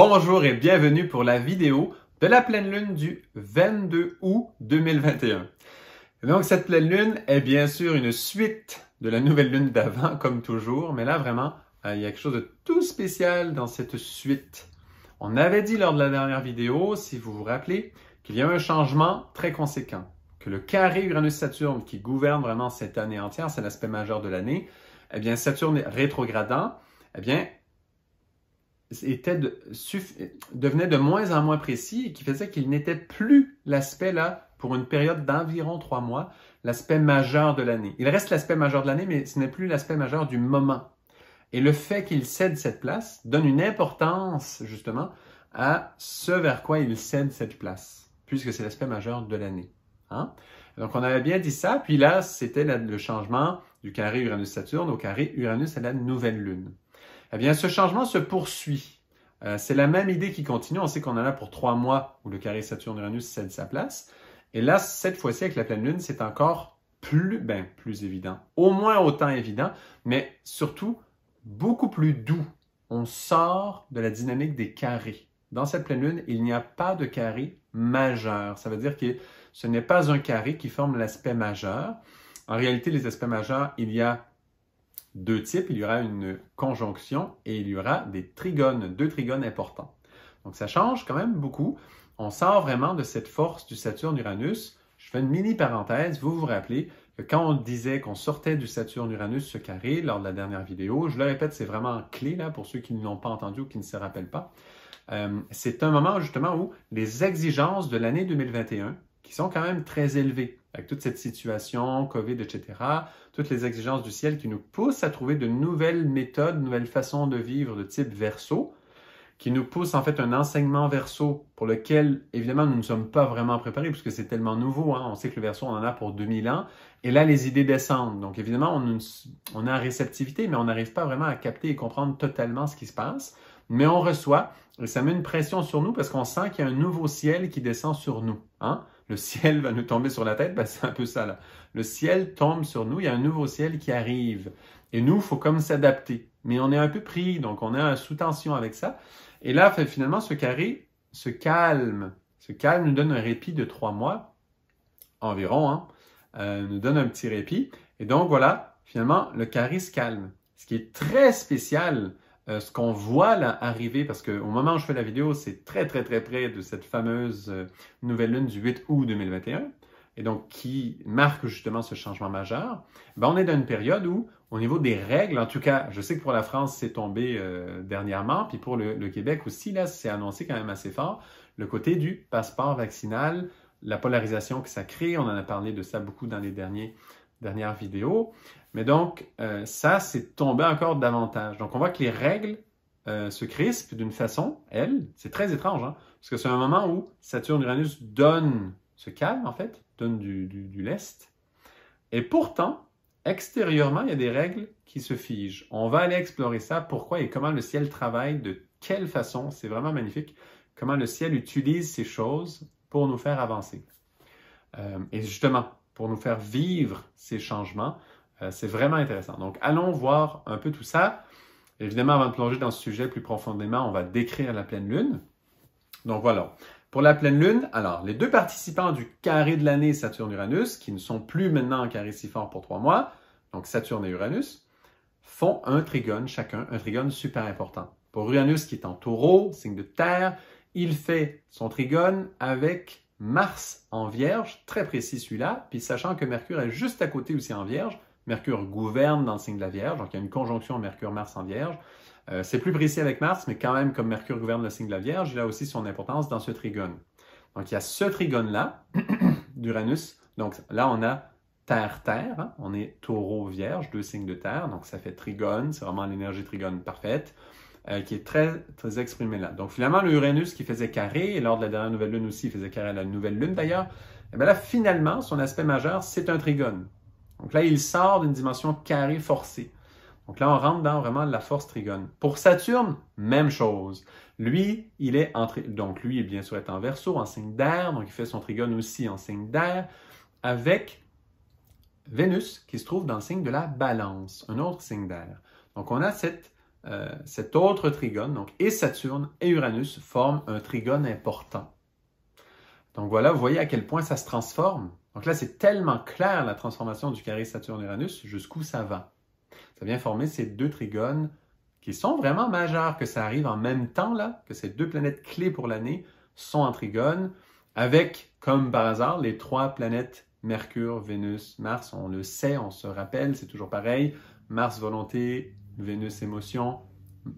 Bonjour et bienvenue pour la vidéo de la pleine lune du 22 août 2021. Donc cette pleine lune est bien sûr une suite de la nouvelle lune d'avant comme toujours, mais là vraiment euh, il y a quelque chose de tout spécial dans cette suite. On avait dit lors de la dernière vidéo, si vous vous rappelez, qu'il y a un changement très conséquent, que le carré Uranus-Saturne qui gouverne vraiment cette année entière, c'est l'aspect majeur de l'année, eh bien Saturne est rétrogradant, eh bien était de, devenait de moins en moins précis et qui faisait qu'il n'était plus l'aspect là pour une période d'environ trois mois, l'aspect majeur de l'année. Il reste l'aspect majeur de l'année, mais ce n'est plus l'aspect majeur du moment. Et le fait qu'il cède cette place donne une importance justement à ce vers quoi il cède cette place, puisque c'est l'aspect majeur de l'année. Hein? Donc on avait bien dit ça, puis là c'était le changement du carré Uranus-Saturne au carré Uranus à la nouvelle lune. Eh bien, ce changement se poursuit. Euh, c'est la même idée qui continue. On sait qu'on en a pour trois mois où le carré Saturne-Uranus cède sa place. Et là, cette fois-ci, avec la pleine lune, c'est encore plus, ben, plus évident. Au moins autant évident, mais surtout beaucoup plus doux. On sort de la dynamique des carrés. Dans cette pleine lune, il n'y a pas de carré majeur. Ça veut dire que ce n'est pas un carré qui forme l'aspect majeur. En réalité, les aspects majeurs, il y a deux types, il y aura une conjonction et il y aura des trigones, deux trigones importants. Donc ça change quand même beaucoup. On sort vraiment de cette force du Saturne-Uranus. Je fais une mini parenthèse, vous vous rappelez que quand on disait qu'on sortait du Saturne-Uranus ce carré lors de la dernière vidéo, je le répète, c'est vraiment clé là pour ceux qui ne l'ont pas entendu ou qui ne se rappellent pas. Euh, c'est un moment justement où les exigences de l'année 2021, qui sont quand même très élevées, avec toute cette situation, Covid, etc., toutes les exigences du ciel qui nous poussent à trouver de nouvelles méthodes, nouvelles façons de vivre de type verso, qui nous poussent en fait un enseignement verso pour lequel, évidemment, nous ne sommes pas vraiment préparés puisque c'est tellement nouveau. Hein. On sait que le verso, on en a pour 2000 ans. Et là, les idées descendent. Donc, évidemment, on, en on a réceptivité, mais on n'arrive pas vraiment à capter et comprendre totalement ce qui se passe. Mais on reçoit et ça met une pression sur nous parce qu'on sent qu'il y a un nouveau ciel qui descend sur nous. Hein le ciel va nous tomber sur la tête, ben, c'est un peu ça là. Le ciel tombe sur nous, il y a un nouveau ciel qui arrive. Et nous, il faut comme s'adapter. Mais on est un peu pris, donc on est un sous tension avec ça. Et là, finalement, ce carré se calme. Ce calme nous donne un répit de trois mois environ, hein. Euh, nous donne un petit répit. Et donc voilà, finalement, le carré se calme. Ce qui est très spécial, euh, ce qu'on voit là arriver, parce qu'au moment où je fais la vidéo, c'est très très très près de cette fameuse euh, nouvelle lune du 8 août 2021, et donc qui marque justement ce changement majeur, ben, on est dans une période où, au niveau des règles, en tout cas, je sais que pour la France, c'est tombé euh, dernièrement, puis pour le, Québec aussi, là, c'est annoncé quand même assez fort, le côté du passeport vaccinal, la polarisation que ça crée, on en a parlé de ça beaucoup dans les derniers dernière vidéo. Mais donc, euh, ça, c'est tombé encore davantage. Donc, on voit que les règles euh, se crispent d'une façon, elle, c'est très étrange, hein, parce que c'est un moment où Saturne-Uranus donne, ce calme en fait, donne du, lest. Et pourtant, extérieurement, il y a des règles qui se figent. On va aller explorer ça, pourquoi et comment le ciel travaille, de quelle façon, c'est vraiment magnifique, comment le ciel utilise ces choses pour nous faire avancer. Euh, et justement, pour nous faire vivre ces changements. Euh, c'est vraiment intéressant. Donc, allons voir un peu tout ça. Évidemment, avant de plonger dans ce sujet plus profondément, on va décrire la pleine lune. Donc voilà. Pour la pleine lune, alors, les deux participants du carré de l'année Saturne-Uranus, qui ne sont plus maintenant en carré si fort pour trois mois, donc Saturne et Uranus, font un trigone chacun, un trigone super important. Pour Uranus qui est en taureau, signe de terre, il fait son trigone avec Mars en Vierge, très précis celui-là, puis sachant que Mercure est juste à côté aussi en Vierge, Mercure gouverne dans le signe de la Vierge, donc il y a une conjonction Mercure-Mars en Vierge. Euh, c'est plus précis avec Mars, mais quand même, comme Mercure gouverne le signe de la Vierge, il a aussi son importance dans ce trigone. Donc il y a ce trigone-là, d'Uranus. Donc là, on a Terre-Terre, hein. on est Taureau-Vierge, deux signes de Terre, donc ça fait trigone, c'est vraiment l'énergie trigone parfaite. Euh, qui est très, très exprimé là. Donc finalement, le Uranus qui faisait carré, et lors de la dernière nouvelle lune aussi, il faisait carré à la nouvelle lune d'ailleurs, et eh bien là, finalement, son aspect majeur, c'est un trigone. Donc là, il sort d'une dimension carré forcée. Donc là, on rentre dans vraiment la force trigone. Pour Saturne, même chose. Lui, il est en donc lui, bien sûr, en verso, en signe d'air, donc il fait son trigone aussi en signe d'air, avec Vénus qui se trouve dans le signe de la balance, un autre signe d'air. Donc on a cette euh, cet autre trigone, donc et Saturne et Uranus, forment un trigone important. Donc voilà, vous voyez à quel point ça se transforme. Donc là, c'est tellement clair la transformation du carré Saturne-Uranus, jusqu'où ça va. Ça vient former ces deux trigones qui sont vraiment majeurs, que ça arrive en même temps, là, que ces deux planètes clés pour l'année sont en trigone, avec, comme par hasard, les trois planètes Mercure, Vénus, Mars. On le sait, on se rappelle, c'est toujours pareil. Mars, volonté, Vénus émotion,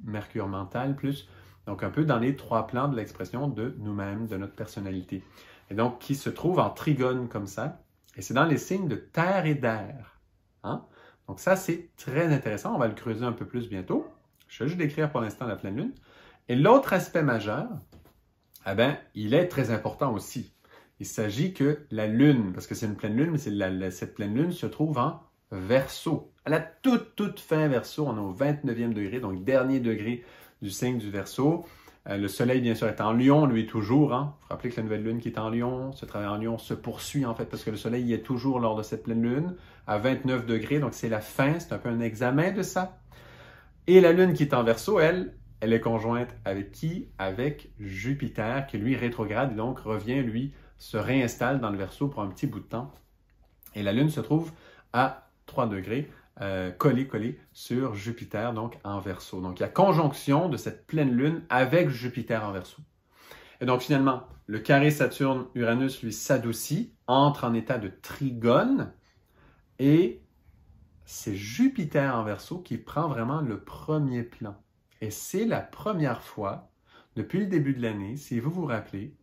Mercure mental plus. Donc un peu dans les trois plans de l'expression de nous-mêmes, de notre personnalité. Et donc qui se trouve en trigone comme ça. Et c'est dans les signes de terre et d'air. Hein. Donc ça, c'est très intéressant. On va le creuser un peu plus bientôt. Je vais juste décrire pour l'instant la pleine lune. Et l'autre aspect majeur, eh bien, il est très important aussi. Il s'agit que la lune, parce que c'est une pleine lune, mais cette pleine lune se trouve en verso à la toute, toute fin verso, on est au 29e degré, donc dernier degré du signe du verso. Euh, le soleil, bien sûr, est en lion, lui, toujours. Hein? Vous vous rappelez que la nouvelle lune qui est en lion, ce travail en lion se poursuit, en fait, parce que le soleil y est toujours lors de cette pleine lune, à 29 degrés, donc c'est la fin, c'est un peu un examen de ça. Et la lune qui est en verso, elle, elle est conjointe avec qui Avec Jupiter, qui lui rétrograde, et donc revient, lui, se réinstalle dans le verso pour un petit bout de temps. Et la lune se trouve à 3 degrés euh, collé, collé sur Jupiter, donc en verso. Donc, il y a conjonction de cette pleine lune avec Jupiter en verso. Et donc, finalement, le carré Saturne-Uranus lui s'adoucit, entre en état de trigone, et c'est Jupiter en verso qui prend vraiment le premier plan. Et c'est la première fois depuis le début de l'année, si vous vous rappelez,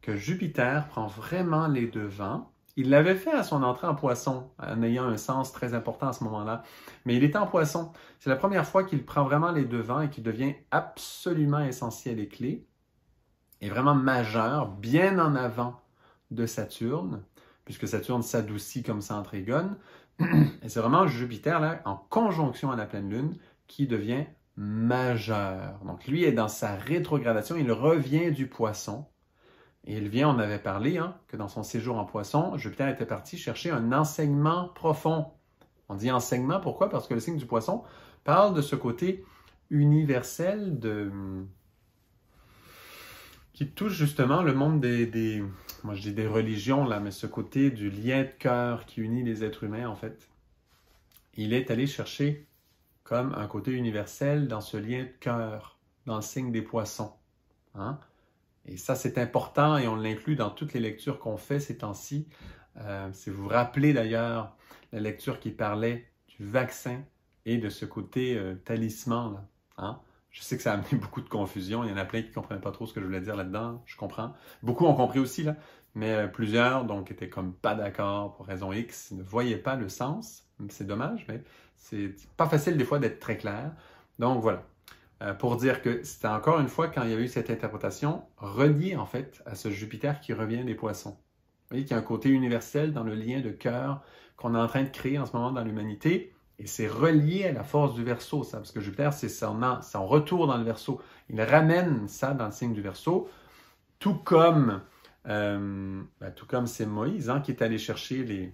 que Jupiter prend vraiment les devants il l'avait fait à son entrée en poisson, en ayant un sens très important à ce moment-là. Mais il est en poisson. C'est la première fois qu'il prend vraiment les devants et qu'il devient absolument essentiel et clé, et vraiment majeur, bien en avant de Saturne, puisque Saturne s'adoucit comme ça en trigone. Et c'est vraiment Jupiter, là, en conjonction à la pleine lune, qui devient majeur. Donc lui est dans sa rétrogradation, il revient du poisson et vient, on avait parlé hein, que dans son séjour en poisson, Jupiter était parti chercher un enseignement profond. On dit enseignement, pourquoi? Parce que le signe du poisson parle de ce côté universel de... Hum, qui touche justement le monde des, Moi, je dis des religions, là, mais ce côté du lien de cœur qui unit les êtres humains, en fait. Il est allé chercher comme un côté universel dans ce lien de cœur, dans le signe des poissons. Hein? Et ça, c'est important et on l'inclut dans toutes les lectures qu'on fait ces temps-ci. Euh, si vous vous rappelez d'ailleurs la lecture qui parlait du vaccin et de ce côté euh, talisman, là, hein? je sais que ça a amené beaucoup de confusion. Il y en a plein qui ne comprenaient pas trop ce que je voulais dire là-dedans. Je comprends. Beaucoup ont compris aussi, là, mais euh, plusieurs, donc, étaient comme pas d'accord pour raison X, ne voyaient pas le sens. C'est dommage, mais c'est pas facile des fois d'être très clair. Donc voilà. Euh, pour dire que c'était encore une fois, quand il y a eu cette interprétation, reliée en fait à ce Jupiter qui revient des poissons. Vous voyez qu'il y a un côté universel dans le lien de cœur qu'on est en train de créer en ce moment dans l'humanité. Et c'est relié à la force du verso, ça, parce que Jupiter, c'est son, son retour dans le verso. Il ramène ça dans le signe du verso, tout comme, euh, ben, tout comme c'est Moïse hein, qui est allé chercher les,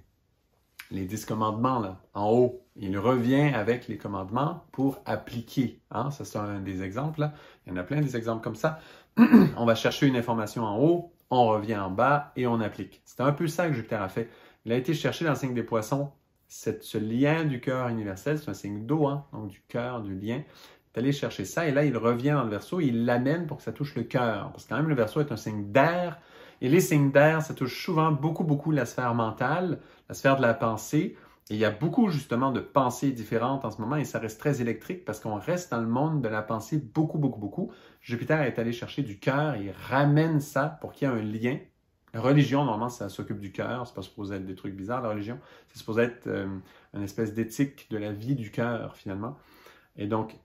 les dix commandements là, en haut. Il revient avec les commandements pour appliquer. Hein? Ça, c'est un des exemples. Là. Il y en a plein des exemples comme ça. on va chercher une information en haut, on revient en bas et on applique. C'est un peu ça que Jupiter a fait. Il a été chercher dans le signe des poissons ce lien du cœur universel. C'est un signe d'eau, hein, donc du cœur, du lien. Il est allé chercher ça et là, il revient dans le verso, il l'amène pour que ça touche le cœur. Parce que quand même, le verso est un signe d'air et les signes d'air, ça touche souvent beaucoup, beaucoup la sphère mentale, la sphère de la pensée. Et il y a beaucoup justement de pensées différentes en ce moment et ça reste très électrique parce qu'on reste dans le monde de la pensée beaucoup, beaucoup, beaucoup. Jupiter est allé chercher du cœur et il ramène ça pour qu'il y ait un lien. La religion, normalement, ça s'occupe du cœur. C'est pas supposé être des trucs bizarres, la religion. C'est supposé être euh, une espèce d'éthique de la vie du cœur, finalement. Et donc,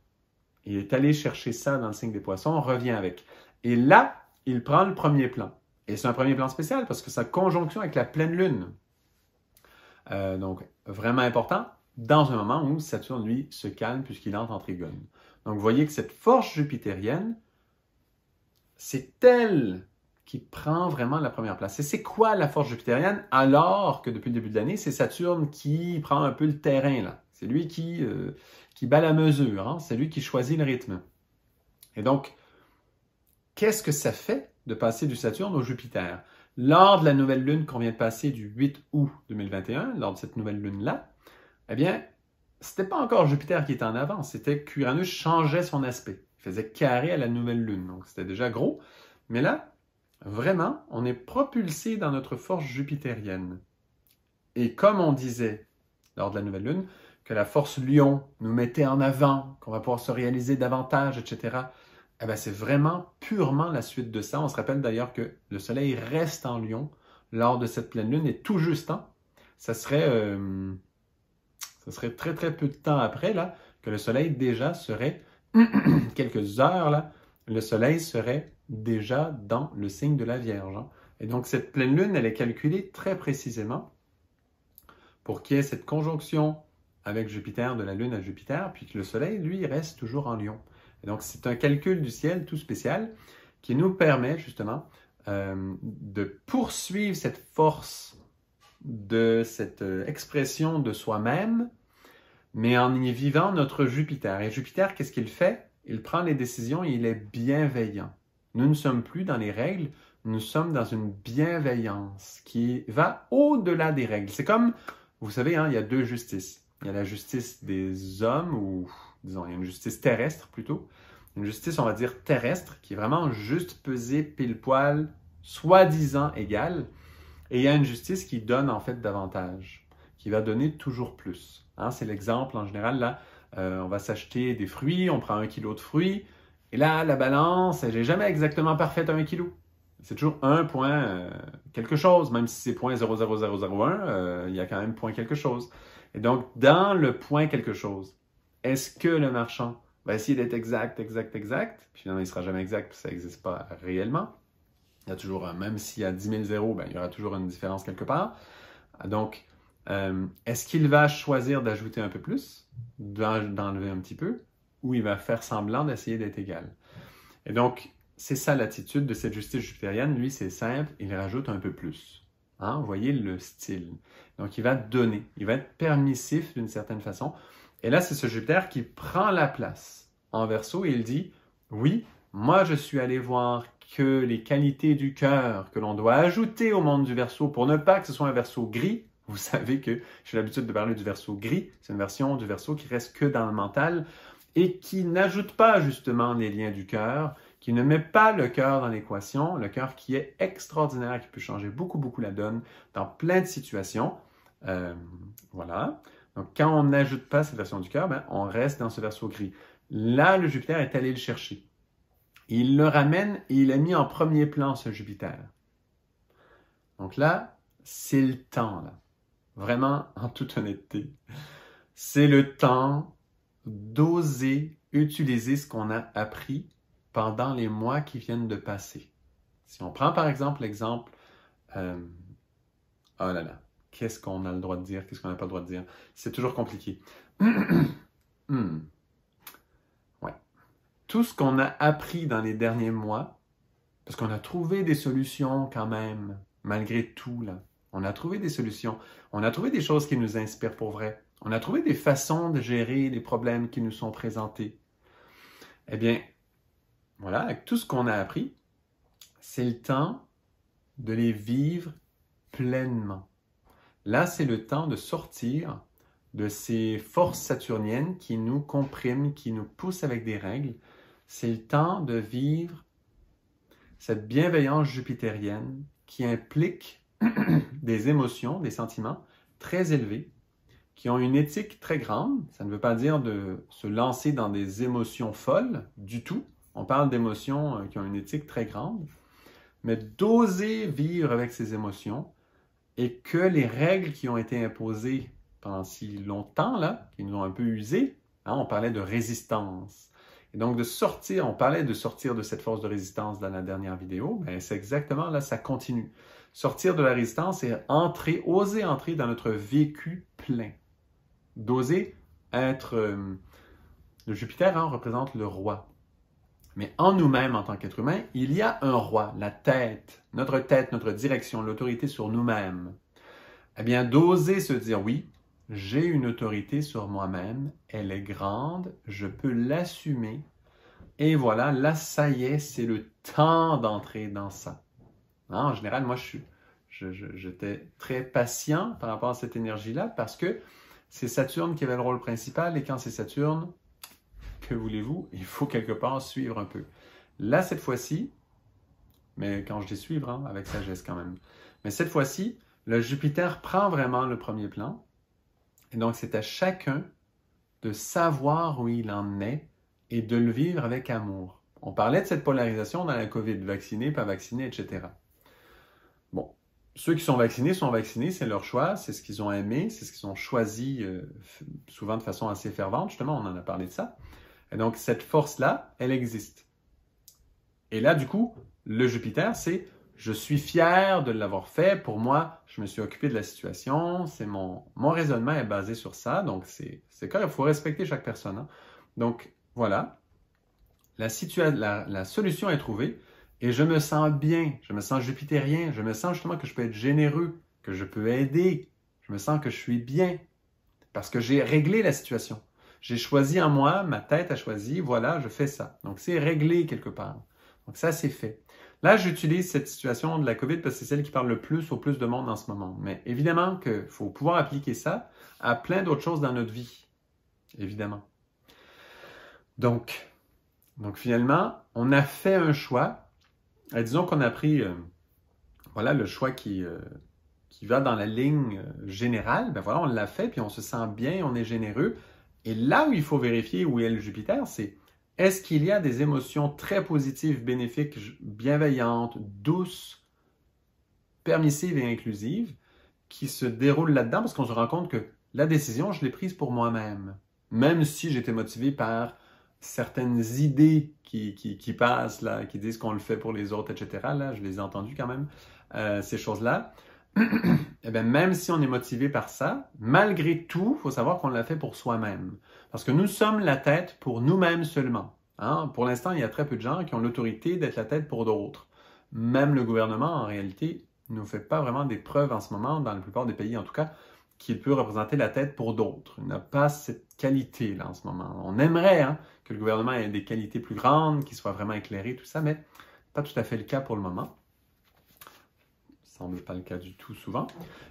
il est allé chercher ça dans le signe des poissons, on revient avec. Et là, il prend le premier plan. Et c'est un premier plan spécial parce que sa conjonction avec la pleine lune. Euh, donc, vraiment important dans un moment où Saturne, lui, se calme puisqu'il entre en trigone. Donc, vous voyez que cette force jupitérienne, c'est elle qui prend vraiment la première place. Et c'est quoi la force jupitérienne alors que depuis le début de l'année, c'est Saturne qui prend un peu le terrain là. C'est lui qui, euh, qui bat la mesure, hein. c'est lui qui choisit le rythme. Et donc, qu'est-ce que ça fait de passer du Saturne au Jupiter. Lors de la nouvelle lune qu'on vient de passer du 8 août 2021, lors de cette nouvelle lune-là, eh bien, c'était pas encore Jupiter qui était en avant, c'était qu'Uranus changeait son aspect. faisait carré à la nouvelle lune, donc c'était déjà gros. Mais là, vraiment, on est propulsé dans notre force jupitérienne. Et comme on disait lors de la nouvelle lune, que la force lion nous mettait en avant, qu'on va pouvoir se réaliser davantage, etc eh ben, c'est vraiment purement la suite de ça. On se rappelle d'ailleurs que le Soleil reste en Lion lors de cette pleine lune et tout juste Ça serait, euh, serait très très peu de temps après là que le Soleil déjà serait quelques heures là, le Soleil serait déjà dans le signe de la Vierge. Hein. Et donc cette pleine lune, elle est calculée très précisément pour qu'il y ait cette conjonction avec Jupiter de la Lune à Jupiter, puis que le Soleil lui reste toujours en Lion donc, c'est un calcul du ciel tout spécial qui nous permet justement euh, de poursuivre cette force de cette euh, expression de soi-même, mais en y vivant notre Jupiter. Et Jupiter, qu'est-ce qu'il fait Il prend les décisions et il est bienveillant. Nous ne sommes plus dans les règles, nous sommes dans une bienveillance qui va au-delà des règles. C'est comme, vous savez, hein, il y a deux justices. Il y a la justice des hommes ou disons. Il y a une justice terrestre plutôt. Une justice, on va dire, terrestre, qui est vraiment juste pesée pile poil, soi-disant égal Et il y a une justice qui donne en fait davantage, qui va donner toujours plus. Hein. c'est l'exemple en général, là, euh, on va s'acheter des fruits, on prend un kilo de fruits, et là, la balance, elle n'est jamais exactement parfaite à un kilo. C'est toujours un point euh, quelque chose, même si c'est point 00001, euh, il y a quand même point quelque chose. Et donc, dans le point quelque chose, est-ce que le marchand va essayer d'être exact, exact, exact, puis finalement il ne sera jamais exact, puis ça n'existe pas réellement. Il y a toujours, même s'il y a 10 000 zéros, ben, il y aura toujours une différence quelque part. Donc, euh, est-ce qu'il va choisir d'ajouter un peu plus, d'enlever un petit peu, ou il va faire semblant d'essayer d'être égal? Et donc, c'est ça l'attitude de cette justice jupitérienne. Lui, c'est simple, il rajoute un peu plus. Hein, vous voyez le style. Donc, il va donner, il va être permissif d'une certaine façon. Et là, c'est ce Jupiter qui prend la place en verso et il dit, oui, moi je suis allé voir que les qualités du cœur que l'on doit ajouter au monde du verso pour ne pas que ce soit un verso gris, vous savez que j'ai l'habitude de parler du verso gris, c'est une version du verso qui reste que dans le mental et qui n'ajoute pas justement les liens du cœur, qui ne met pas le cœur dans l'équation, le cœur qui est extraordinaire, qui peut changer beaucoup, beaucoup la donne dans plein de situations. Euh, voilà. Donc, quand on n'ajoute pas cette version du cœur, ben, on reste dans ce verso gris. Là, le Jupiter est allé le chercher. Il le ramène et il a mis en premier plan ce Jupiter. Donc là, c'est le temps, là. Vraiment, en toute honnêteté, c'est le temps d'oser utiliser ce qu'on a appris pendant les mois qui viennent de passer. Si on prend par exemple l'exemple, euh, oh là là, qu'est-ce qu'on a le droit de dire, qu'est-ce qu'on n'a pas le droit de dire. C'est toujours compliqué. Hmm. Tout ce qu'on a appris dans les derniers mois, parce qu'on a trouvé des solutions quand même, malgré tout, là. On a trouvé des solutions. On a trouvé des choses qui nous inspirent pour vrai. On a trouvé des façons de gérer les problèmes qui nous sont présentés. Eh bien, voilà, tout ce qu'on a appris, c'est le temps de les vivre pleinement. Là, c'est le temps de sortir de ces forces saturniennes qui nous compriment, qui nous poussent avec des règles. C'est le temps de vivre cette bienveillance jupitérienne qui implique des émotions, des sentiments très élevés, qui ont une éthique très grande. Ça ne veut pas dire de se lancer dans des émotions folles du tout. On parle d'émotions euh, qui ont une éthique très grande, mais d'oser vivre avec ces émotions et que les règles qui ont été imposées pendant si longtemps, là, qui nous ont un peu usés, hein, on parlait de résistance. Et donc de sortir, on parlait de sortir de cette force de résistance dans la dernière vidéo, mais ben, c'est exactement là, ça continue. Sortir de la résistance et entrer, oser entrer dans notre vécu plein. D'oser être... Euh, le Jupiter hein, représente le roi. Mais en nous-mêmes, en tant qu'être humain, il y a un roi, la tête, notre tête, notre direction, l'autorité sur nous-mêmes. Eh bien, d'oser se dire oui, j'ai une autorité sur moi-même, elle est grande, je peux l'assumer. Et voilà, là, ça y est, c'est le temps d'entrer dans ça. Hein, en général, moi, je suis, j'étais très patient par rapport à cette énergie-là parce que c'est Saturne qui avait le rôle principal et quand c'est Saturne, que voulez-vous, il faut quelque part suivre un peu. Là, cette fois-ci, mais quand je dis suivre, hein, avec sagesse quand même, mais cette fois-ci, le Jupiter prend vraiment le premier plan. Et donc, c'est à chacun de savoir où il en est et de le vivre avec amour. On parlait de cette polarisation dans la COVID, vacciné, pas vacciné, etc. Bon, ceux qui sont vaccinés sont vaccinés, c'est leur choix, c'est ce qu'ils ont aimé, c'est ce qu'ils ont choisi, euh, souvent de façon assez fervente, justement, on en a parlé de ça. Et donc, cette force-là, elle existe. Et là, du coup, le Jupiter, c'est je suis fier de l'avoir fait. Pour moi, je me suis occupé de la situation. C'est mon, raisonnement est basé sur ça. Donc, c'est, c'est correct. Il faut respecter chaque personne. Hein. Donc, voilà. La, la, solution est trouvée et je me sens bien. Je me sens jupitérien. Je me sens justement que je peux être généreux, que je peux aider. Je me sens que je suis bien parce que j'ai réglé la situation. J'ai choisi en moi, ma tête a choisi, voilà, je fais ça. Donc, c'est réglé quelque part. Donc, ça, c'est fait. Là, j'utilise cette situation de la COVID parce que c'est celle qui parle le plus au plus de monde en ce moment. Mais évidemment qu'il faut pouvoir appliquer ça à plein d'autres choses dans notre vie. Évidemment. Donc, donc finalement, on a fait un choix. Euh, disons qu'on a pris euh, voilà, le choix qui, euh, qui va dans la ligne générale. Ben voilà, on l'a fait, puis on se sent bien, on est généreux. Et là où il faut vérifier où est le Jupiter, c'est est-ce qu'il y a des émotions très positives, bénéfiques, bienveillantes, douces, permissives et inclusives qui se déroulent là-dedans parce qu'on se rend compte que la décision, je l'ai prise pour moi-même. Même si j'étais motivé par certaines idées qui, passent, là, qui disent qu'on le fait pour les autres, etc. Là, je les ai entendues quand même, euh, ces choses-là eh bien, même si on est motivé par ça, malgré tout, il faut savoir qu'on l'a fait pour soi-même. Parce que nous sommes la tête pour nous-mêmes seulement. Hein. Pour l'instant, il y a très peu de gens qui ont l'autorité d'être la tête pour d'autres. Même le gouvernement, en réalité, ne fait pas vraiment des preuves en ce moment, dans la plupart des pays en tout cas, qu'il peut représenter la tête pour d'autres. Il n'a pas cette qualité là en ce moment. On aimerait hein, que le gouvernement ait des qualités plus grandes, qu'il soit vraiment éclairé, tout ça, mais pas tout à fait le cas pour le moment semble pas le cas du tout souvent.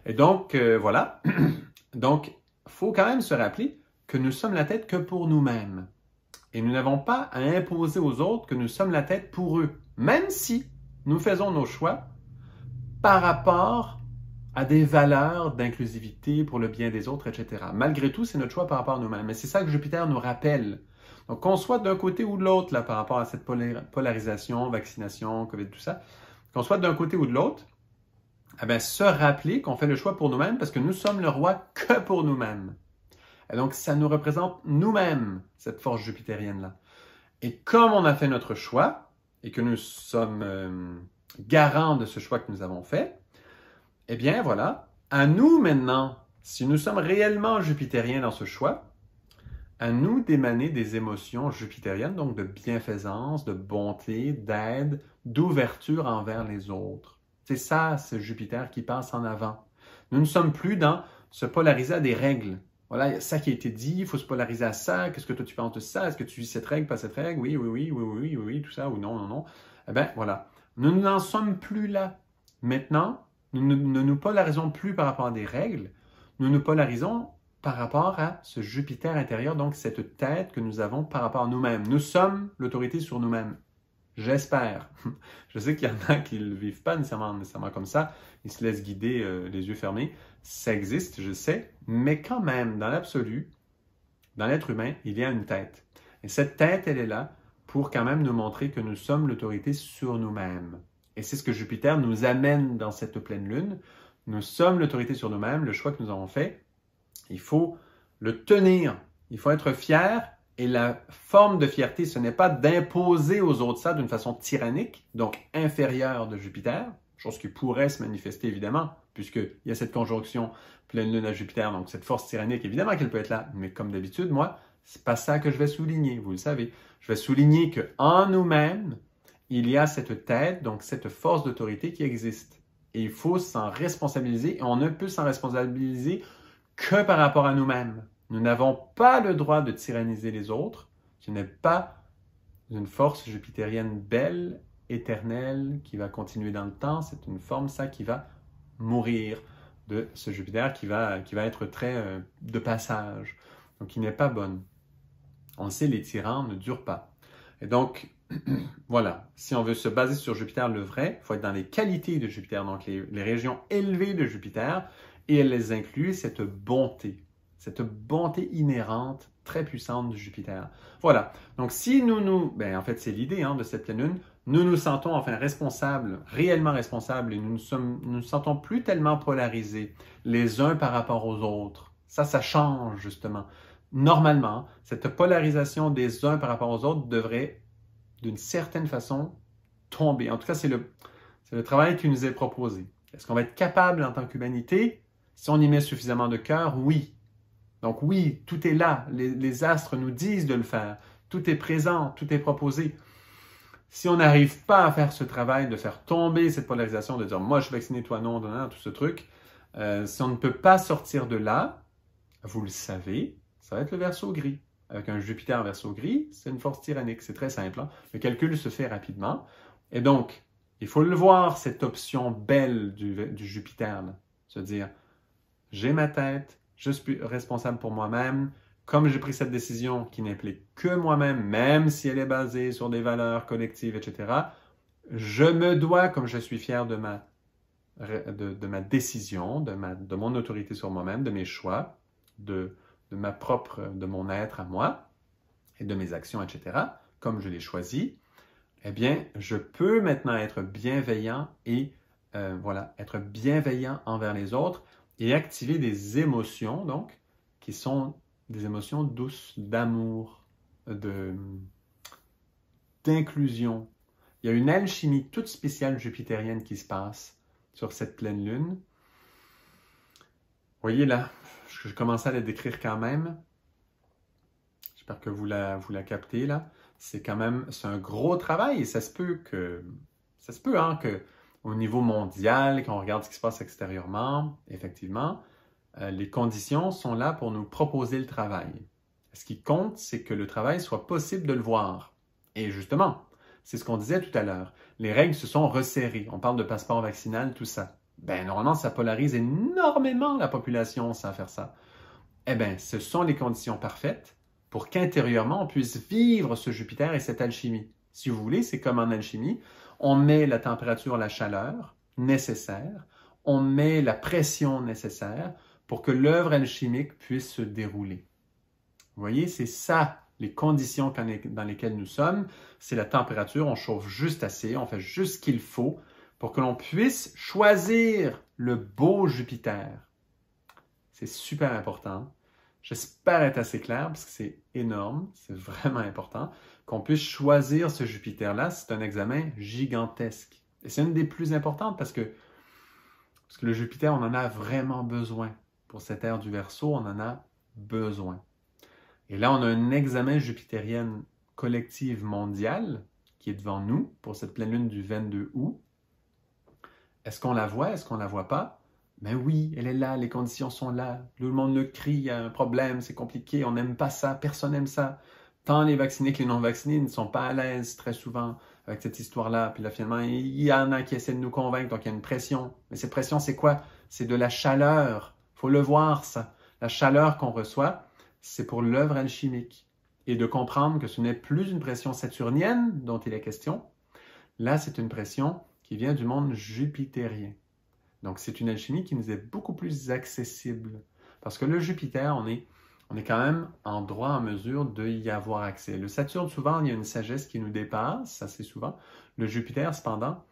Et donc, euh, voilà. donc, faut quand même se rappeler que nous sommes la tête que pour nous-mêmes. Et nous n'avons pas à imposer aux autres que nous sommes la tête pour eux, même si nous faisons nos choix par rapport à des valeurs d'inclusivité pour le bien des autres, etc. Malgré tout, c'est notre choix par rapport à nous-mêmes. Mais c'est ça que Jupiter nous rappelle. Donc, qu'on soit d'un côté ou de l'autre, là, par rapport à cette polarisation, vaccination, COVID, tout ça, qu'on soit d'un côté ou de l'autre, eh bien, se rappeler qu'on fait le choix pour nous-mêmes parce que nous sommes le roi que pour nous-mêmes. Et donc, ça nous représente nous-mêmes, cette force jupitérienne-là. Et comme on a fait notre choix, et que nous sommes euh, garants de ce choix que nous avons fait, eh bien voilà, à nous maintenant, si nous sommes réellement jupitériens dans ce choix, à nous d'émaner des émotions jupitériennes, donc de bienfaisance, de bonté, d'aide, d'ouverture envers les autres. C'est ça, ce Jupiter qui passe en avant. Nous ne sommes plus dans se polariser à des règles. Voilà, il y a ça qui a été dit, il faut se polariser à ça. Qu'est-ce que toi tu penses de ça? Est-ce que tu vis cette règle, pas cette règle? Oui, oui, oui, oui, oui, oui, tout ça, ou non, non, non. Eh bien, voilà. Nous n'en sommes plus là. Maintenant, nous ne nous polarisons plus par rapport à des règles, nous nous polarisons par rapport à ce Jupiter intérieur, donc cette tête que nous avons par rapport à nous-mêmes. Nous sommes l'autorité sur nous-mêmes. J'espère. Je sais qu'il y en a qui ne vivent pas nécessairement, comme ça. Ils se laissent guider euh, les yeux fermés. Ça existe, je sais, mais quand même, dans l'absolu, dans l'être humain, il y a une tête. Et cette tête, elle est là pour quand même nous montrer que nous sommes l'autorité sur nous-mêmes. Et c'est ce que Jupiter nous amène dans cette pleine lune. Nous sommes l'autorité sur nous-mêmes, le choix que nous avons fait. Il faut le tenir, il faut être fier et la forme de fierté, ce n'est pas d'imposer aux autres ça d'une façon tyrannique, donc inférieure de Jupiter, chose qui pourrait se manifester évidemment, puisqu'il y a cette conjonction pleine lune à Jupiter, donc cette force tyrannique, évidemment qu'elle peut être là, mais comme d'habitude, moi, c'est pas ça que je vais souligner, vous le savez. Je vais souligner que en nous-mêmes, il y a cette tête, donc cette force d'autorité qui existe. Et il faut s'en responsabiliser, et on ne peut s'en responsabiliser que par rapport à nous-mêmes. Nous n'avons pas le droit de tyranniser les autres. Ce n'est pas une force jupitérienne belle, éternelle, qui va continuer dans le temps. C'est une forme, ça, qui va mourir de ce Jupiter qui va, qui va être très euh, de passage, donc qui n'est pas bonne. On sait, les tyrans ne durent pas. Et donc, voilà, si on veut se baser sur Jupiter le vrai, il faut être dans les qualités de Jupiter, donc les, régions élevées de Jupiter, et elle les inclut, cette bonté cette bonté inhérente très puissante de Jupiter. Voilà. Donc si nous nous, ben, en fait c'est l'idée hein, de cette lune, nous nous sentons enfin responsables, réellement responsables, et nous ne sommes, nous sentons plus tellement polarisés les uns par rapport aux autres. Ça, ça change justement. Normalement, cette polarisation des uns par rapport aux autres devrait, d'une certaine façon, tomber. En tout cas, c'est le, c'est le travail qui nous est proposé. Est-ce qu'on va être capable en tant qu'humanité, si on y met suffisamment de cœur? Oui. Donc oui, tout est là, les, astres nous disent de le faire, tout est présent, tout est proposé. Si on n'arrive pas à faire ce travail de faire tomber cette polarisation, de dire moi je suis vacciné, toi non, non, tout ce truc, euh, si on ne peut pas sortir de là, vous le savez, ça va être le verso gris. Avec un Jupiter en verso gris, c'est une force tyrannique, c'est très simple. Hein. Le calcul se fait rapidement. Et donc, il faut le voir, cette option belle du, Jupiter, se dire, j'ai ma tête, je suis responsable pour moi-même. Comme j'ai pris cette décision qui n'implique que moi-même, même si elle est basée sur des valeurs collectives, etc., je me dois, comme je suis fier de ma, de, ma décision, de, mon autorité sur moi-même, de mes choix, de, ma propre, de mon être à moi et de mes actions, etc., comme je l'ai choisi, eh bien, je peux maintenant être bienveillant et euh, voilà, être bienveillant envers les autres et activer des émotions, donc, qui sont des émotions douces, d'amour, de, d'inclusion. Il y a une alchimie toute spéciale jupitérienne qui se passe sur cette pleine lune. Voyez là, je commençais à la décrire quand même. J'espère que vous la, vous la captez là. C'est quand même, c'est un gros travail et ça se peut que, ça se peut hein, que au niveau mondial, quand on regarde ce qui se passe extérieurement, effectivement, euh, les conditions sont là pour nous proposer le travail. Ce qui compte, c'est que le travail soit possible de le voir. Et justement, c'est ce qu'on disait tout à l'heure. Les règles se sont resserrées. On parle de passeport vaccinal, tout ça. Ben, normalement, ça polarise énormément la population, ça, faire ça. Eh bien, ce sont les conditions parfaites pour qu'intérieurement, on puisse vivre ce Jupiter et cette alchimie. Si vous voulez, c'est comme en alchimie. On met la température, la chaleur nécessaire, on met la pression nécessaire pour que l'œuvre alchimique puisse se dérouler. Vous voyez, c'est ça les conditions dans lesquelles nous sommes. C'est la température, on chauffe juste assez, on fait juste ce qu'il faut pour que l'on puisse choisir le beau Jupiter. C'est super important. J'espère être assez clair parce que c'est énorme, c'est vraiment important, qu'on puisse choisir ce Jupiter-là. C'est un examen gigantesque. Et c'est une des plus importantes parce que, parce le Jupiter, on en a vraiment besoin. Pour cette ère du verso, on en a besoin. Et là, on a un examen jupitérien collective mondial qui est devant nous pour cette pleine lune du 22 août. Est-ce qu'on la voit? Est-ce qu'on la voit pas? Mais ben oui, elle est là, les conditions sont là. Tout le monde le crie, il y a un problème, c'est compliqué, on n'aime pas ça, personne n'aime ça. Tant les vaccinés que les non-vaccinés ne sont pas à l'aise très souvent avec cette histoire-là. Puis là, finalement, il y en a qui essaient de nous convaincre, donc il y a une pression. Mais cette pression, c'est quoi? C'est de la chaleur. faut le voir, ça. La chaleur qu'on reçoit, c'est pour l'œuvre alchimique. Et de comprendre que ce n'est plus une pression saturnienne dont il est question. Là, c'est une pression qui vient du monde jupitérien. Donc, c'est une alchimie qui nous est beaucoup plus accessible. Parce que le Jupiter, on est, on est quand même en droit, en mesure de y avoir accès. Le Saturne, souvent, il y a une sagesse qui nous dépasse, assez souvent. Le Jupiter, cependant,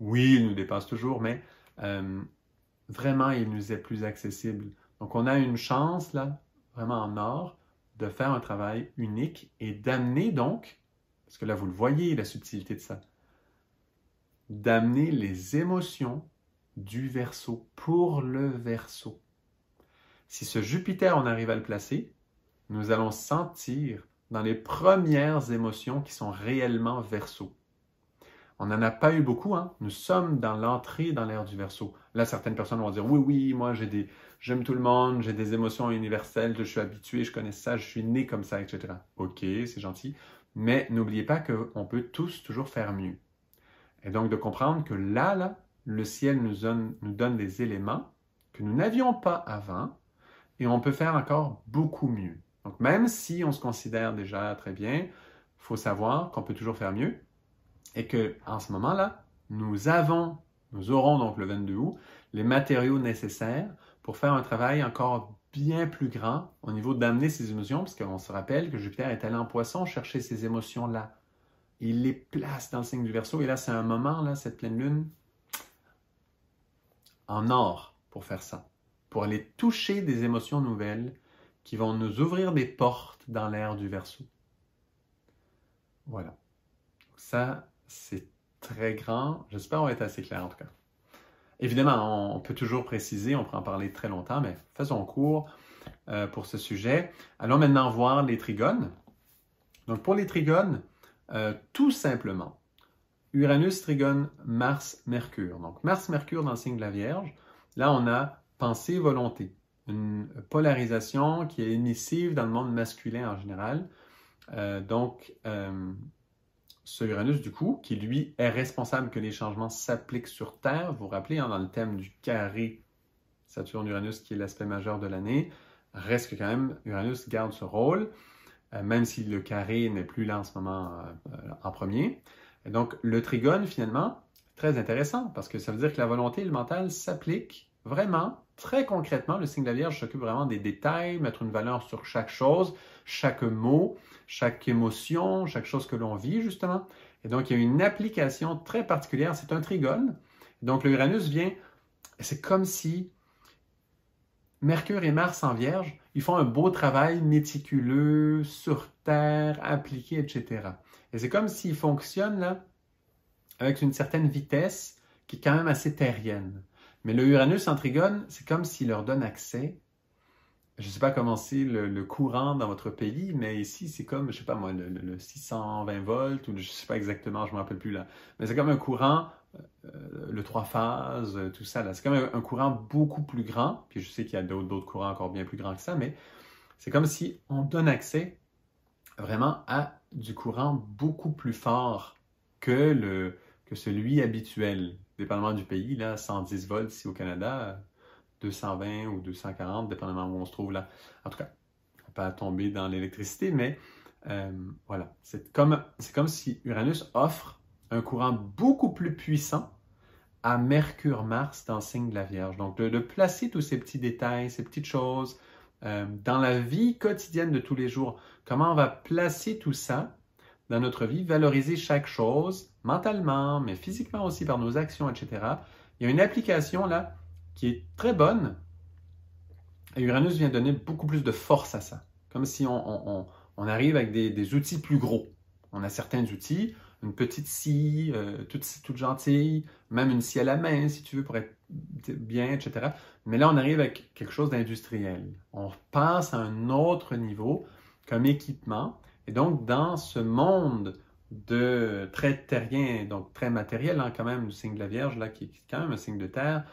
oui, il nous dépasse toujours, mais euh, vraiment, il nous est plus accessible. Donc, on a une chance, là, vraiment en or, de faire un travail unique et d'amener donc, parce que là, vous le voyez, la subtilité de ça, d'amener les émotions du verso, pour le verso. Si ce Jupiter, on arrive à le placer, nous allons sentir dans les premières émotions qui sont réellement verso. On n'en a pas eu beaucoup, hein? nous sommes dans l'entrée dans l'ère du verso. Là, certaines personnes vont dire, oui, oui, moi j'ai des, j'aime tout le monde, j'ai des émotions universelles, je suis habitué, je connais ça, je suis né comme ça, etc. Ok, c'est gentil, mais n'oubliez pas qu'on peut tous toujours faire mieux. Et donc de comprendre que là, là, le ciel nous donne, nous donne des éléments que nous n'avions pas avant et on peut faire encore beaucoup mieux. Donc même si on se considère déjà très bien, faut savoir qu'on peut toujours faire mieux et que en ce moment-là, nous avons, nous aurons donc le 22 août les matériaux nécessaires pour faire un travail encore bien plus grand au niveau d'amener ces émotions, parce qu'on se rappelle que Jupiter est allé en poisson chercher ces émotions-là. Il les place dans le signe du Verseau, et là, c'est un moment, là, cette pleine lune, en or pour faire ça, pour aller toucher des émotions nouvelles qui vont nous ouvrir des portes dans l'air du verso. Voilà. Ça, c'est très grand. J'espère qu'on est assez clair en tout cas. Évidemment, on peut toujours préciser, on peut en parler très longtemps, mais faisons court euh, pour ce sujet. Allons maintenant voir les trigones. Donc pour les trigones, euh, tout simplement, Uranus trigone Mars-Mercure. Donc Mars-Mercure dans le signe de la Vierge. Là, on a pensée-volonté, une polarisation qui est émissive dans le monde masculin en général. Euh, donc, euh, ce Uranus, du coup, qui lui est responsable que les changements s'appliquent sur Terre, vous vous rappelez, hein, dans le thème du carré Saturne-Uranus, qui est l'aspect majeur de l'année, reste quand même Uranus garde ce rôle, euh, même si le carré n'est plus là en ce moment en premier. Et donc, le trigone, finalement, très intéressant parce que ça veut dire que la volonté et le mental s'appliquent vraiment, très concrètement. Le signe de la Vierge s'occupe vraiment des détails, mettre une valeur sur chaque chose, chaque mot, chaque émotion, chaque chose que l'on vit, justement. Et donc, il y a une application très particulière. C'est un trigone. Donc, le Uranus vient, c'est comme si Mercure et Mars en Vierge ils font un beau travail méticuleux, sur terre, appliqué, etc. Et c'est comme s'ils fonctionnent là, avec une certaine vitesse qui est quand même assez terrienne. Mais le Uranus en Trigone, c'est comme s'il leur donne accès. Je ne sais pas comment c'est le, courant dans votre pays, mais ici, c'est comme, je ne sais pas moi, le, le, 620 volts, ou je ne sais pas exactement, je ne me rappelle plus là. Mais c'est comme un courant euh, le trois phases, euh, tout ça. C'est quand même un courant beaucoup plus grand. Puis je sais qu'il y a d'autres, courants encore bien plus grands que ça, mais c'est comme si on donne accès vraiment à du courant beaucoup plus fort que, le, que celui habituel, dépendamment du pays. Là, 110 volts si au Canada, 220 ou 240, dépendamment où on se trouve là. En tout cas, on peut pas tomber dans l'électricité, mais euh, voilà. C'est comme, c'est comme si Uranus offre un courant beaucoup plus puissant à Mercure-Mars dans le signe de la Vierge. Donc, de, placer tous ces petits détails, ces petites choses euh, dans la vie quotidienne de tous les jours. Comment on va placer tout ça dans notre vie, valoriser chaque chose mentalement, mais physiquement aussi par nos actions, etc. Il y a une application là qui est très bonne. Et Uranus vient donner beaucoup plus de force à ça. Comme si on, arrive avec des outils plus gros. On a certains outils, une petite scie, euh, toute, gentille, même une scie à la main, si tu veux, pour être bien, etc. Mais là, on arrive avec quelque chose d'industriel. On passe à un autre niveau comme équipement. Et donc, dans ce monde de très terrien, donc très matériel, hein, quand même, du signe de la Vierge, là, qui est quand même un signe de terre,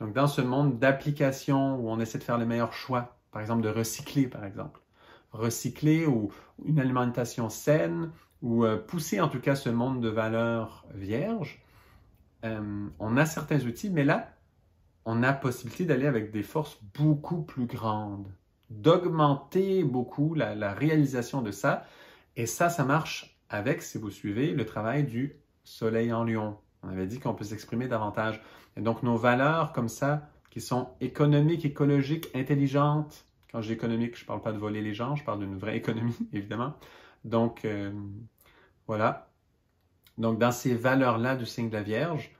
donc dans ce monde d'application où on essaie de faire les meilleurs choix, par exemple de recycler, par exemple. Recycler ou une alimentation saine, ou euh, pousser en tout cas ce monde de valeurs vierges, euh, on a certains outils, mais là, on a possibilité d'aller avec des forces beaucoup plus grandes, d'augmenter beaucoup la, réalisation de ça. Et ça, ça marche avec, si vous suivez, le travail du soleil en lion. On avait dit qu'on peut s'exprimer davantage. Et donc, nos valeurs comme ça, qui sont économiques, écologiques, intelligentes. Quand j'ai économique, je ne parle pas de voler les gens, je parle d'une vraie économie, évidemment. Donc, euh, voilà. Donc, dans ces valeurs-là du signe de la Vierge,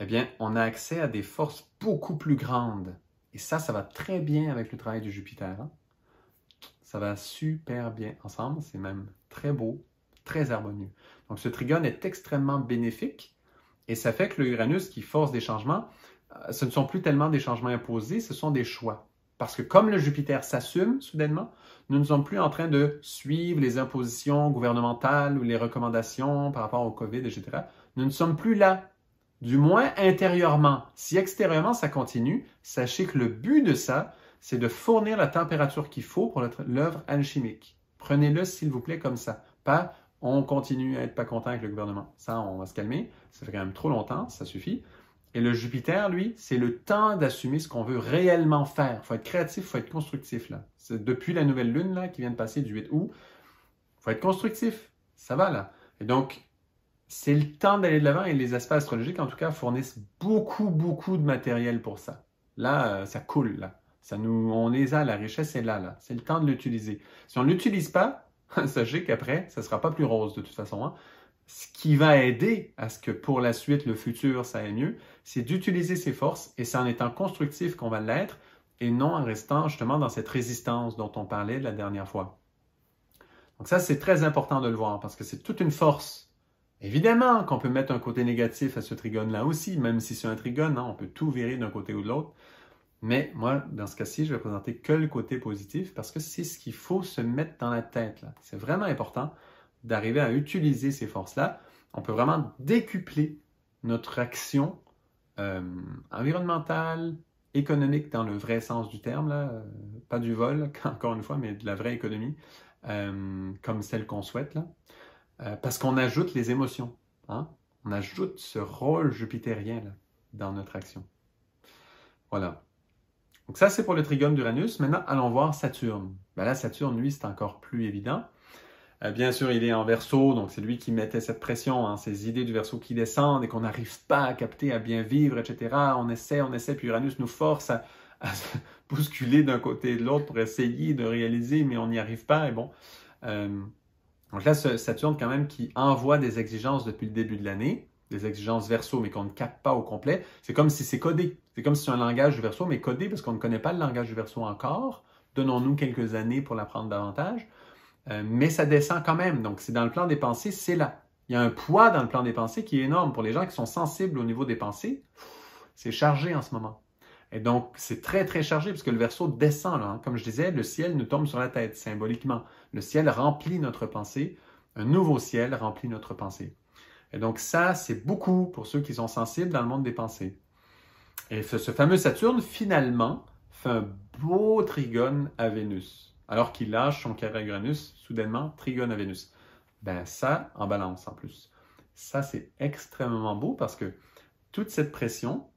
eh bien, on a accès à des forces beaucoup plus grandes. Et ça, ça va très bien avec le travail de Jupiter. Hein. Ça va super bien ensemble. C'est même très beau, très harmonieux. Donc, ce trigone est extrêmement bénéfique. Et ça fait que le Uranus qui force des changements, euh, ce ne sont plus tellement des changements imposés, ce sont des choix. Parce que comme le Jupiter s'assume soudainement, nous ne sommes plus en train de suivre les impositions gouvernementales ou les recommandations par rapport au COVID, etc. Nous ne sommes plus là, du moins intérieurement. Si extérieurement ça continue, sachez que le but de ça, c'est de fournir la température qu'il faut pour l'œuvre alchimique. Prenez-le, s'il vous plaît, comme ça. Pas on continue à être pas content avec le gouvernement. Ça, on va se calmer. Ça fait quand même trop longtemps, ça suffit. Et le Jupiter, lui, c'est le temps d'assumer ce qu'on veut réellement faire. Il faut être créatif, il faut être constructif. Là. C'est depuis la nouvelle lune là, qui vient de passer du 8 août, il faut être constructif. Ça va là. Et donc, c'est le temps d'aller de l'avant et les aspects astrologiques, en tout cas, fournissent beaucoup, beaucoup de matériel pour ça. Là, euh, ça coule. Là. Ça nous, on les a, la richesse est là. là. C'est le temps de l'utiliser. Si on ne l'utilise pas, sachez qu'après, ça ne sera pas plus rose de toute façon. Hein. Ce qui va aider à ce que pour la suite, le futur, ça aille mieux, c'est d'utiliser ses forces et c'est en étant constructif qu'on va l'être et non en restant justement dans cette résistance dont on parlait la dernière fois. Donc ça, c'est très important de le voir parce que c'est toute une force. Évidemment qu'on peut mettre un côté négatif à ce trigone-là aussi, même si c'est un trigone, hein, on peut tout virer d'un côté ou de l'autre. Mais moi, dans ce cas-ci, je vais présenter que le côté positif parce que c'est ce qu'il faut se mettre dans la tête. C'est vraiment important d'arriver à utiliser ces forces-là. On peut vraiment décupler notre action euh, environnemental, environnementale, économique dans le vrai sens du terme, euh, pas du vol, encore une fois, mais de la vraie économie, euh, comme celle qu'on souhaite, parce qu'on ajoute les émotions, hein. on ajoute ce rôle jupitérien dans notre action. Voilà. Donc ça, c'est pour le trigone d'Uranus. Maintenant, allons voir Saturne. Ben là, Saturne, lui, c'est encore plus évident. Euh, bien sûr, il est en verso, donc c'est lui qui mettait cette pression, hein, ces idées du verso qui descendent et qu'on n'arrive pas à capter, à bien vivre, etc. On essaie, on essaie, puis Uranus nous force à, bousculer d'un côté et de l'autre pour essayer de réaliser, mais on n'y arrive pas. Et bon, euh, donc là, Saturne quand même qui envoie des exigences depuis le début de l'année, des exigences verso, mais qu'on ne capte pas au complet. C'est comme si c'est codé. C'est comme si c'est un langage du verso, mais codé parce qu'on ne connaît pas le langage du verso encore. Donnons-nous quelques années pour l'apprendre davantage. Euh, mais ça descend quand même. Donc, c'est dans le plan des pensées, c'est là. Il y a un poids dans le plan des pensées qui est énorme. Pour les gens qui sont sensibles au niveau des pensées, c'est chargé en ce moment. Et donc, c'est très, très chargé puisque le verso descend. Là, hein. Comme je disais, le ciel nous tombe sur la tête symboliquement. Le ciel remplit notre pensée. Un nouveau ciel remplit notre pensée. Et donc, ça, c'est beaucoup pour ceux qui sont sensibles dans le monde des pensées. Et ce fameux Saturne, finalement, fait un beau trigone à Vénus alors qu'il lâche son carré soudainement, trigone à Vénus. Ben ça, en balance en plus. Ça, c'est extrêmement beau parce que toute cette pression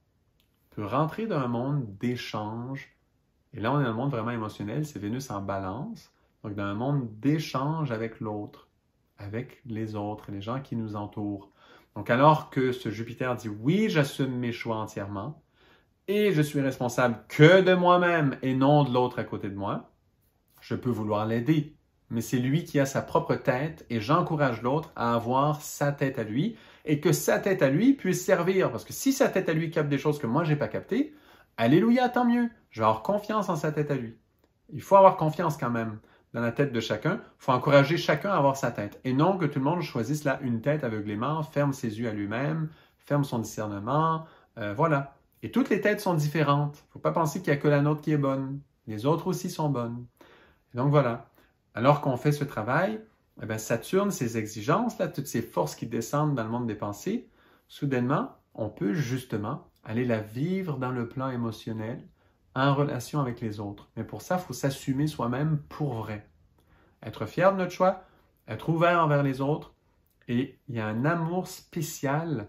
peut rentrer dans un monde d'échange. Et là, on est dans un monde vraiment émotionnel, c'est Vénus en balance. Donc, dans un monde d'échange avec l'autre, avec les autres les gens qui nous entourent. Donc, alors que ce Jupiter dit oui, j'assume mes choix entièrement et je suis responsable que de moi-même et non de l'autre à côté de moi, je peux vouloir l'aider, mais c'est lui qui a sa propre tête et j'encourage l'autre à avoir sa tête à lui et que sa tête à lui puisse servir. Parce que si sa tête à lui capte des choses que moi, je n'ai pas captées, alléluia, tant mieux. Je vais avoir confiance en sa tête à lui. Il faut avoir confiance quand même dans la tête de chacun. Il faut encourager chacun à avoir sa tête. Et non que tout le monde choisisse là une tête aveuglément, ferme ses yeux à lui-même, ferme son discernement. Euh, voilà. Et toutes les têtes sont différentes. Il ne faut pas penser qu'il n'y a que la nôtre qui est bonne. Les autres aussi sont bonnes donc voilà, alors qu'on fait ce travail, eh ben, Saturne, ses exigences, là, toutes ces forces qui descendent dans le monde des pensées, soudainement, on peut justement aller la vivre dans le plan émotionnel, en relation avec les autres. Mais pour ça, il faut s'assumer soi-même pour vrai. Être fier de notre choix, être ouvert envers les autres, et il y a un amour spécial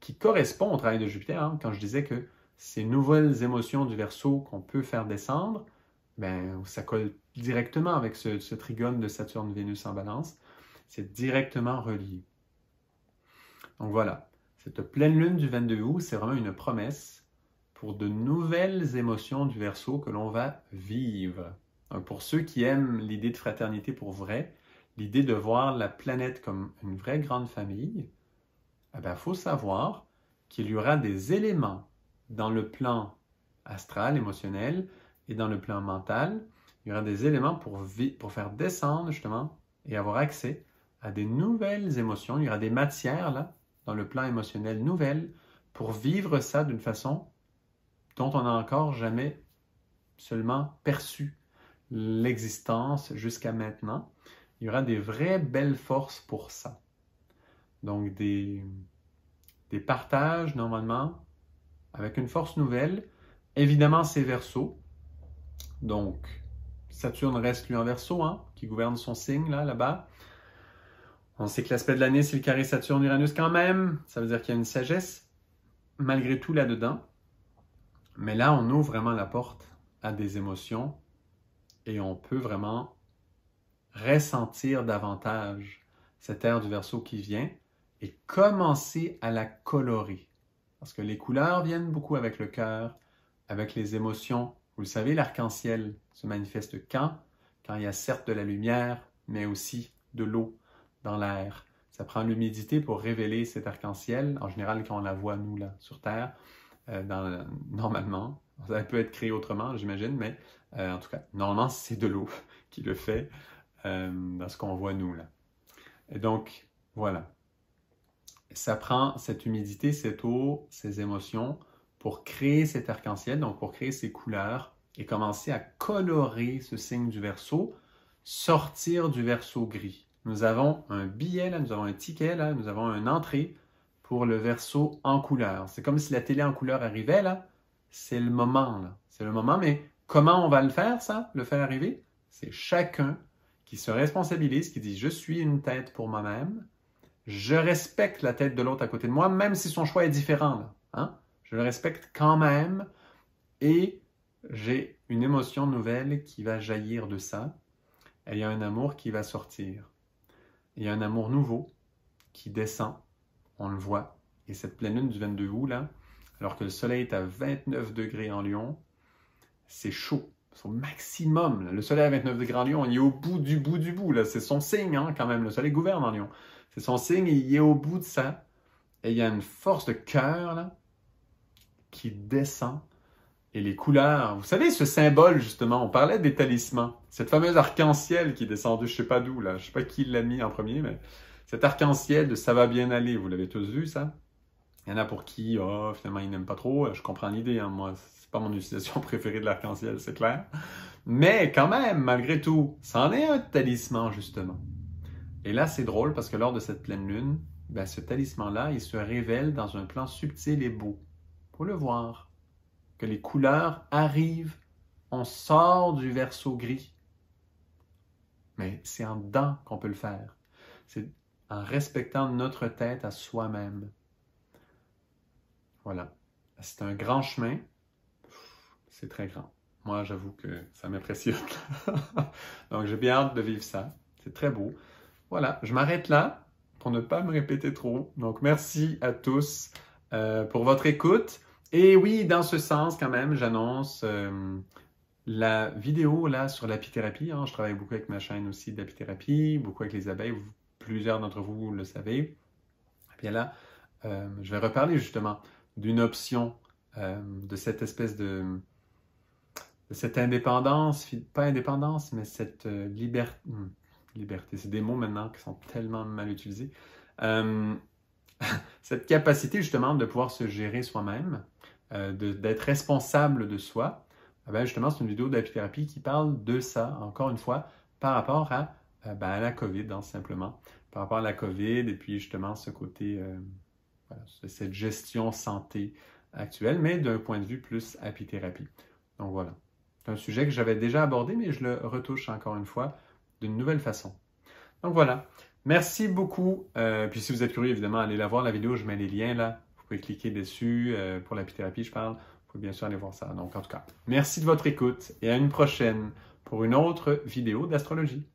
qui correspond au travail de Jupiter. Hein. quand je disais que ces nouvelles émotions du verso qu'on peut faire descendre, ben, ça colle directement avec ce, trigone de Saturne-Vénus en balance. C'est directement relié. Donc voilà, cette pleine lune du 22 août, c'est vraiment une promesse pour de nouvelles émotions du verso que l'on va vivre. pour ceux qui aiment l'idée de fraternité pour vrai, l'idée de voir la planète comme une vraie grande famille, il eh ben, faut savoir qu'il y aura des éléments dans le plan astral, émotionnel, et dans le plan mental, il y aura des éléments pour, pour faire descendre justement et avoir accès à des nouvelles émotions. Il y aura des matières là, dans le plan émotionnel, nouvelle pour vivre ça d'une façon dont on n'a encore jamais seulement perçu l'existence jusqu'à maintenant. Il y aura des vraies belles forces pour ça. Donc des, des partages normalement avec une force nouvelle. Évidemment, c'est verso. Donc, Saturne reste lui en verso, hein, qui gouverne son signe là, là-bas. On sait que l'aspect de l'année, c'est le carré Saturne-Uranus quand même. Ça veut dire qu'il y a une sagesse malgré tout là-dedans. Mais là, on ouvre vraiment la porte à des émotions et on peut vraiment ressentir davantage cette ère du verso qui vient et commencer à la colorer. Parce que les couleurs viennent beaucoup avec le cœur, avec les émotions vous le savez, l'arc-en-ciel se manifeste quand Quand il y a certes de la lumière, mais aussi de l'eau dans l'air. Ça prend l'humidité pour révéler cet arc-en-ciel. En général, quand on la voit, nous, là, sur Terre, euh, normalement, ça peut être créé autrement, j'imagine, mais euh, en tout cas, normalement, c'est de l'eau qui le fait euh, dans ce qu'on voit, nous, là. Et donc, voilà. Ça prend cette humidité, cette eau, ces émotions pour créer cet arc-en-ciel, donc pour créer ces couleurs et commencer à colorer ce signe du verso, sortir du verso gris. Nous avons un billet là, nous avons un ticket là, nous avons une entrée pour le verso en couleur. C'est comme si la télé en couleur arrivait là, c'est le moment là, c'est le moment, mais comment on va le faire ça, le faire arriver? C'est chacun qui se responsabilise, qui dit je suis une tête pour moi-même, je respecte la tête de l'autre à côté de moi, même si son choix est différent. Là. Hein? je le respecte quand même et j'ai une émotion nouvelle qui va jaillir de ça. Et il y a un amour qui va sortir. il y a un amour nouveau qui descend. On le voit. Et cette pleine lune du 22 août, là, alors que le soleil est à 29 degrés en Lyon, c'est chaud. au maximum. Le soleil à 29 degrés en Lyon, on est au bout du bout du bout. Là. C'est son signe, hein, quand même. Le soleil gouverne en Lyon. C'est son signe, et il est au bout de ça. Et il y a une force de cœur, là, qui descend et les couleurs. Vous savez, ce symbole, justement, on parlait des talismans. Cette fameuse arc-en-ciel qui est descendue, je sais pas d'où, là. Je sais pas qui l'a mis en premier, mais cet arc-en-ciel de ça va bien aller. Vous l'avez tous vu, ça? Il y en a pour qui, oh, finalement, ils n'aiment pas trop. Je comprends l'idée, hein, moi. C'est pas mon utilisation préférée de l'arc-en-ciel, c'est clair. Mais quand même, malgré tout, ça en est un talisman, justement. Et là, c'est drôle parce que lors de cette pleine lune, ben, ce talisman-là, il se révèle dans un plan subtil et beau pour le voir, que les couleurs arrivent, on sort du verso gris. Mais c'est en dedans qu'on peut le faire. C'est en respectant notre tête à soi-même. Voilà. C'est un grand chemin. C'est très grand. Moi, j'avoue que ça m'impressionne. Donc, j'ai bien hâte de vivre ça. C'est très beau. Voilà, je m'arrête là pour ne pas me répéter trop. Donc, merci à tous euh, pour votre écoute. Et oui, dans ce sens, quand même, j'annonce euh, la vidéo là sur l'apithérapie. Hein. Je travaille beaucoup avec ma chaîne aussi d'apithérapie, beaucoup avec les abeilles. plusieurs d'entre vous le savez. Et bien là, euh, je vais reparler justement d'une option, euh, de cette espèce de, de, cette indépendance, pas indépendance, mais cette liberté... Hmm, liberté. C'est des mots maintenant qui sont tellement mal utilisés. cette capacité justement de pouvoir se gérer soi-même, euh, d'être responsable de soi, ah ben, justement, c'est une vidéo d'apithérapie qui parle de ça, encore une fois, par rapport à, euh, ben, la COVID, hein, simplement. Par rapport à la COVID et puis justement ce côté, euh, cette gestion santé actuelle, mais d'un point de vue plus apithérapie. Donc voilà. C'est un sujet que j'avais déjà abordé, mais je le retouche encore une fois d'une nouvelle façon. Donc voilà. Merci beaucoup. puis si vous êtes curieux, évidemment, allez la voir, la vidéo, je mets les liens là vous pouvez cliquer dessus pour euh, pour l'apithérapie, je parle. Vous pouvez bien sûr aller voir ça. Donc, en tout cas, merci de votre écoute et à une prochaine pour une autre vidéo d'astrologie.